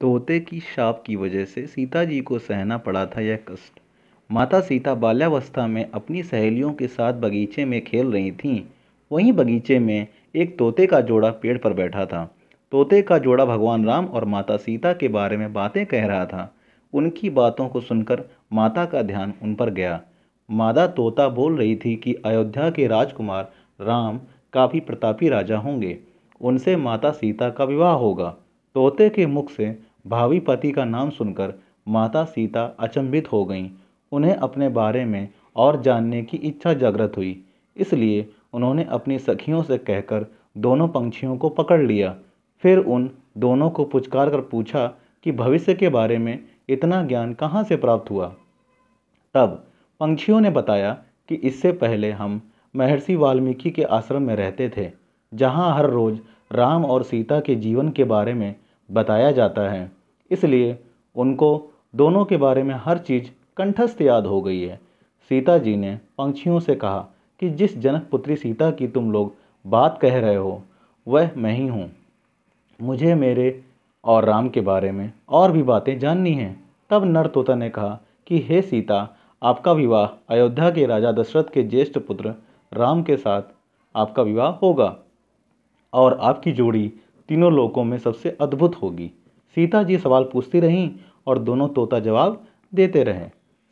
तोते की शाप की वजह से सीता जी को सहना पड़ा था यह कष्ट माता सीता बाल्यावस्था में अपनी सहेलियों के साथ बगीचे में खेल रही थीं वहीं बगीचे में एक तोते का जोड़ा पेड़ पर बैठा था तोते का जोड़ा भगवान राम और माता सीता के बारे में बातें कह रहा था उनकी बातों को सुनकर माता का ध्यान उन पर गया मादा तोता बोल रही थी कि अयोध्या के राजकुमार राम काफ़ी प्रतापी राजा होंगे उनसे माता सीता का विवाह होगा तोते के मुख से भावी पति का नाम सुनकर माता सीता अचंभित हो गईं उन्हें अपने बारे में और जानने की इच्छा जागृत हुई इसलिए उन्होंने अपनी सखियों से कहकर दोनों पंक्षियों को पकड़ लिया फिर उन दोनों को पुचकार कर पूछा कि भविष्य के बारे में इतना ज्ञान कहाँ से प्राप्त हुआ तब पंक्षियों ने बताया कि इससे पहले हम महर्षि वाल्मीकि के आश्रम में रहते थे जहाँ हर रोज़ राम और सीता के जीवन के बारे में बताया जाता है इसलिए उनको दोनों के बारे में हर चीज़ कंठस्थ याद हो गई है सीता जी ने पंक्षियों से कहा कि जिस जनक पुत्री सीता की तुम लोग बात कह रहे हो वह मैं ही हूँ मुझे मेरे और राम के बारे में और भी बातें जाननी हैं तब नर तोता ने कहा कि हे सीता आपका विवाह अयोध्या के राजा दशरथ के ज्येष्ठ पुत्र राम के साथ आपका विवाह होगा और आपकी जोड़ी तीनों लोकों में सबसे अद्भुत होगी सीता जी सवाल पूछती रहीं और दोनों तोता जवाब देते रहे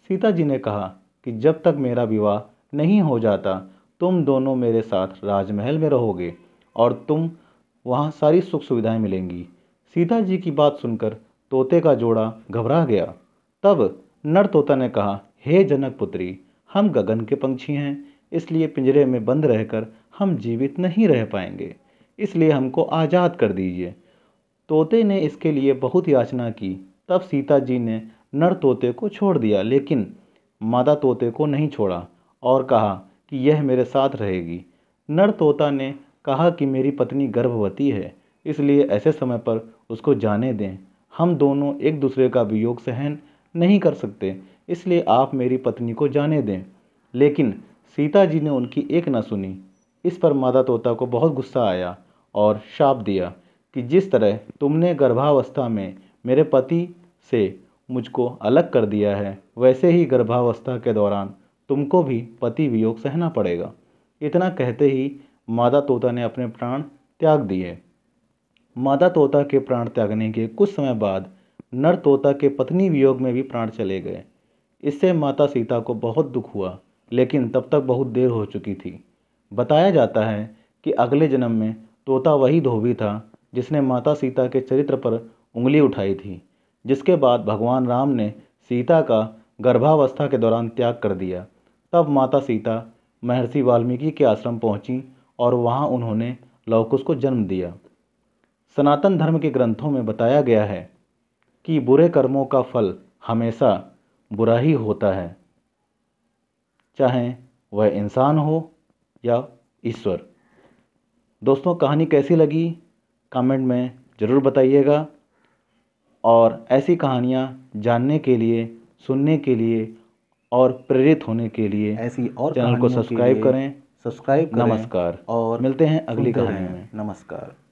सीता जी ने कहा कि जब तक मेरा विवाह नहीं हो जाता तुम दोनों मेरे साथ राजमहल में रहोगे और तुम वहाँ सारी सुख सुविधाएं मिलेंगी सीता जी की बात सुनकर तोते का जोड़ा घबरा गया तब नर तोता ने कहा हे जनक पुत्री हम गगन के पंछी हैं इसलिए पिंजरे में बंद रहकर हम जीवित नहीं रह पाएंगे इसलिए हमको आज़ाद कर दीजिए तोते ने इसके लिए बहुत याचना की तब सीता जी ने नर तोते को छोड़ दिया लेकिन मादा तोते को नहीं छोड़ा और कहा कि यह मेरे साथ रहेगी नर तोता ने कहा कि मेरी पत्नी गर्भवती है इसलिए ऐसे समय पर उसको जाने दें हम दोनों एक दूसरे का वियोग सहन नहीं कर सकते इसलिए आप मेरी पत्नी को जाने दें लेकिन सीता जी ने उनकी एक न सुनी इस पर मादा तोता को बहुत गुस्सा आया और शाप दिया कि जिस तरह तुमने गर्भावस्था में मेरे पति से मुझको अलग कर दिया है वैसे ही गर्भावस्था के दौरान तुमको भी पति वियोग सहना पड़ेगा इतना कहते ही मादा तोता ने अपने प्राण त्याग दिए मादा तोता के प्राण त्यागने के कुछ समय बाद नर तोता के पत्नी वियोग में भी प्राण चले गए इससे माता सीता को बहुत दुख हुआ लेकिन तब तक बहुत देर हो चुकी थी बताया जाता है कि अगले जन्म में तोता वही धोबी था जिसने माता सीता के चरित्र पर उंगली उठाई थी जिसके बाद भगवान राम ने सीता का गर्भावस्था के दौरान त्याग कर दिया तब माता सीता महर्षि वाल्मीकि के आश्रम पहुंची और वहां उन्होंने लवकुश को जन्म दिया सनातन धर्म के ग्रंथों में बताया गया है कि बुरे कर्मों का फल हमेशा बुरा ही होता है चाहे वह इंसान हो या ईश्वर दोस्तों कहानी कैसी लगी कमेंट में ज़रूर बताइएगा और ऐसी कहानियाँ जानने के लिए सुनने के लिए और प्रेरित होने के लिए ऐसी और चैनल को सब्सक्राइब करें सब्सक्राइब नमस्कार और मिलते हैं अगली कहानी में नमस्कार